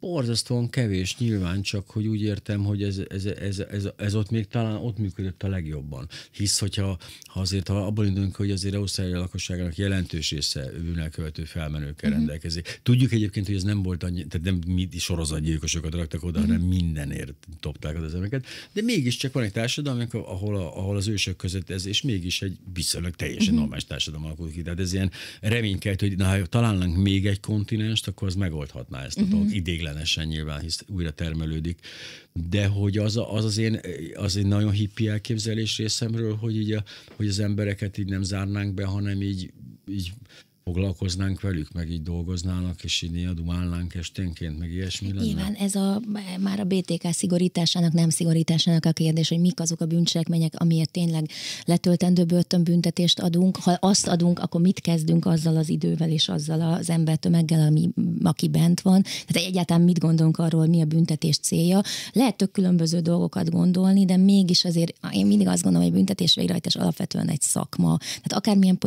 borzasztóan kevés nyilván, csak hogy úgy értem, hogy ez, ez, ez, ez, ez ott még talán ott működött a legjobban. Hisz, hogyha ha azért ha abban indulunk, hogy azért Ausztrália lakosságának jelentős része bűnelkövető felmenőkkel mm-hmm. rendelkezik. Tudjuk egyébként, hogy ez nem volt annyi, tehát nem mi sorozatgyilkosokat raktak oda, mm-hmm. hanem mhm. mindenért topták az embereket, de mégiscsak van egy társadalom, ahol, a, ahol az ősök között ez, és mégis egy viszonylag teljesen mm-hmm. normális társadalom alakult ki. Tehát ez ilyen reménykelt, hogy na, ha találnánk még egy kontinens, akkor az megoldhatná ezt mm-hmm ideiglenesen nyilván, hisz újra termelődik. De hogy az, a, az, az, én, az egy nagyon hippi elképzelés részemről, hogy, így a, hogy az embereket így nem zárnánk be, hanem így, így foglalkoznánk velük, meg így dolgoznának, és így néha dumálnánk esténként, meg ilyesmi lenne. Nyilván ez a, már a BTK szigorításának, nem szigorításának a kérdés, hogy mik azok a bűncselekmények, amiért tényleg letöltendő börtönbüntetést adunk. Ha azt adunk, akkor mit kezdünk azzal az idővel és azzal az embertömeggel, ami, aki bent van? Tehát egyáltalán mit gondolunk arról, mi a büntetés célja? Lehet tök különböző dolgokat gondolni, de mégis azért én mindig azt gondolom, hogy büntetés végrehajtás alapvetően egy szakma. Tehát akármilyen